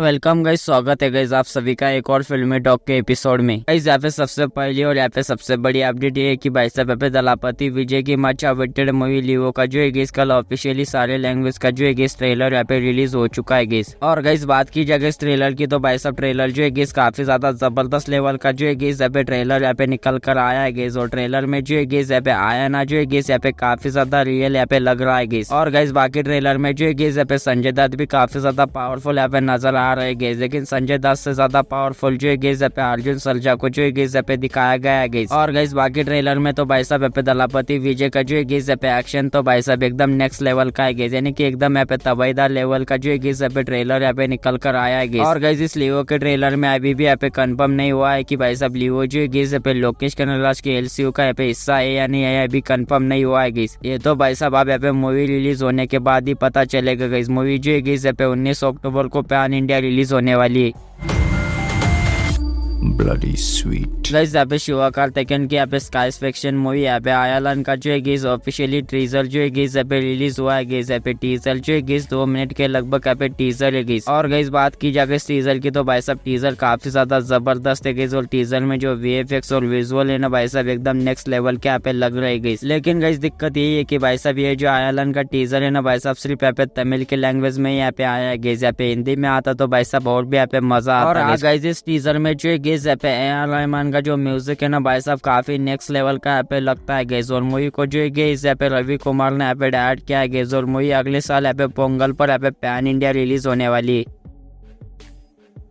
welcome guys स्वागत है guys आप सभी का एक और फिल्मी टॉक के एपिसोड में गाइज यहाँ पे सबसे पहली और यहाँ पे सबसे बड़ी अपडेट ये है कि भाई साहब यहाँ पे दलापति विजय की मच अवेटेड मूवी लिवो का जो है गेस कल ऑफिशियली सारे लैंग्वेज का जो है ट्रेलर यहाँ पे रिलीज हो चुका है गेस और गाइज बात की जाए इस ट्रेलर की तो भाई साहब ट्रेलर जो है गेस काफी ज्यादा जबरदस्त लेवल का जो है गेस यहाँ पे ट्रेलर यहाँ पे निकल कर आया है गेस और ट्रेलर में जो है यहाँ पे आया ना जो है यहाँ पे काफी ज्यादा रियल यहाँ पे लग रहा है गेस और गाइज बाकी ट्रेलर में जो है पे संजय दत्त भी काफी ज्यादा पावरफुल यहाँ पे नजर आ शानदार है गेज लेकिन संजय दत्त से ज्यादा पावरफुल जो है गेज पे अर्जुन सलजा को जो है गेज पे दिखाया गया है गेज और गेज बाकी ट्रेलर में तो भाई साहब पे दलापति विजय का जो है गेज पे एक्शन तो भाई साहब एकदम नेक्स्ट लेवल का है गेज यानी कि एकदम यहाँ पे तबाहीदार लेवल का जो है गेज पे ट्रेलर यहाँ पे निकल कर आया है और गेज इस लिवो के ट्रेलर में अभी भी यहाँ पे कन्फर्म नहीं हुआ है की भाई साहब लिवो जो है गेज पे लोकेश कनराज के एल का यहाँ पे हिस्सा है या नहीं है अभी कन्फर्म नहीं हुआ है गेज ये तो भाई साहब आप यहाँ पे मूवी रिलीज होने के बाद ही पता चलेगा गेज मूवी जो है गेज पे उन्नीस अक्टूबर को पैन इंडिया रिलीज होने वाली है ब्लडी स्वीट गाइस यहाँ पे शिवा कार्तिकेन की यहाँ पे स्काई स्पेक्शन मूवी यहाँ पे आयालन का जो है गीज ऑफिशियली ट्रीजर जो है गीज यहाँ पे रिलीज हुआ है गीज यहाँ पे टीजर जो है गीज दो मिनट के लगभग यहाँ पे टीजर है गीज और गई बात की जाए टीजर की तो भाई साहब टीजर काफी ज्यादा जबरदस्त है गीज और टीजर में जो वी और विजुअल है ना भाई साहब एकदम नेक्स्ट लेवल के यहाँ पे लग रही गई लेकिन गई दिक्कत यही है की भाई साहब ये जो आयालन का टीजर है ना भाई साहब सिर्फ यहाँ पे तमिल के लैंग्वेज में यहाँ पे आया है गीज यहाँ पे हिंदी में आता तो भाई साहब और भी यहाँ पे मजा आता और गई इस टीजर में जो है गीज यहाँ पे ए आर रहमान का जो म्यूजिक है ना भाई साहब काफ़ी नेक्स्ट लेवल का यहाँ पे लगता है गेजोर और मूवी को जो है इस यहाँ पे रवि कुमार ने यहाँ पे डायरेक्ट किया है गेजोर मूवी अगले साल यहाँ पे पोंगल पर यहाँ पे पैन इंडिया रिलीज होने वाली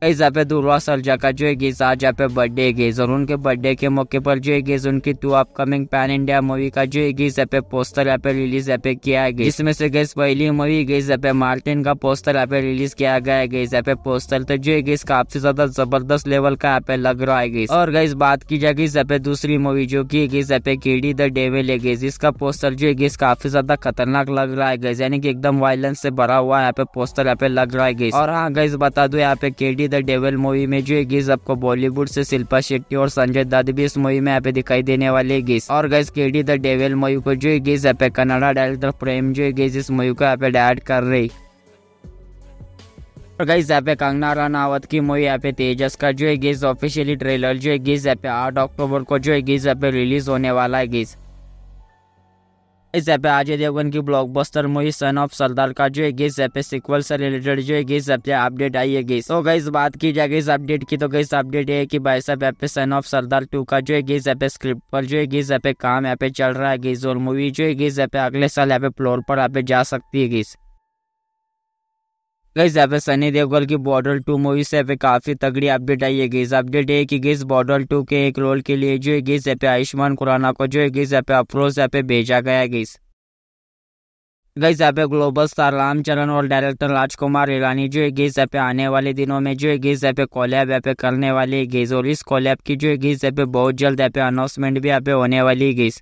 ऐसा पे दुर्वा सरजा का जो है गेज आज यहाँ पे बर्थडे गेज और उनके बर्थडे के मौके पर जो है गेज उनकी two upcoming pan India movie का जो है गेज यहाँ पे पोस्टर यहाँ पे रिलीज यहाँ पे किया गया जिसमें से गैस पहली मूवी गई यहाँ पे मार्टिन का पोस्टर यहाँ पे रिलीज किया गया गीज यहाँ पे पोस्टर तो जो है काफी ज्यादा जबरदस्त लेवल का यहाँ पे लग रहा है गीज और गई बात की जाए गीज पे दूसरी मूवी जो की गीज यहाँ पे कीडी द डेविल है गेज इसका पोस्टर जो है काफी ज्यादा खतरनाक लग रहा है गीज यानी कि एकदम वायलेंस से भरा हुआ यहाँ पे पोस्टर यहाँ पे लग रहा है गीज और हाँ गैस बता दो यहाँ पे केडी द डेवल मूवी में जो है गिज आपको बॉलीवुड से शिल्पा शेट्टी और संजय दत्त भी इस मूवी में यहाँ पे दिखाई देने वाले गिज और गैस के डी द डेवल मूवी को जो है गिज यहाँ पे कनाडा डायरेक्टर प्रेम जो है गिज इस मूवी को यहाँ पे डायरेक्ट कर रही और गाइस यहाँ पे कंगना रनावत की मूवी यहाँ पे तेजस का जो है गिज ऑफिशियली ट्रेलर जो है गिज यहाँ पे आठ अक्टूबर को जो है गिज यहाँ पे रिलीज होने वाला है गिज इस पे अजय देवगन की blockbuster movie son of Sardar का जो है इस पे सिक्वल से रिलेटेड जो है गेस पे अपडेट आई है तो गई बात की जाएगी इस अपडेट की तो गई अपडेट है की भाई साहब यहाँ पे सन ऑफ सरदार टू का जो है इस पे स्क्रिप्ट पर जो है इस पे काम यहाँ पे चल रहा है गेस और मूवी जो है इस पे अगले साल यहाँ पे फ्लोर पर यहाँ पे जा सकती है गईस यहाँ पे सनी देवगल की बॉर्डर टू मूवी से काफी तगड़ी अपडेट आई है गईस अपडेट है कि गईस बॉर्डर टू के एक रोल के लिए जो है यहाँ पे आयुष्मान खुराना को जो है यहाँ पे अप्रोच यहाँ पे भेजा गया है गईस यहाँ पे ग्लोबल स्टार रामचरण और डायरेक्टर राजकुमार ईरानी जो है यहाँ पे आने वाले दिनों में जो है यहाँ पे कॉलैब यहाँ पे करने वाली गेस और इस कॉलैब की जो है यहाँ पे बहुत जल्द यहाँ पे अनाउंसमेंट भी यहाँ पे होने वाली गेस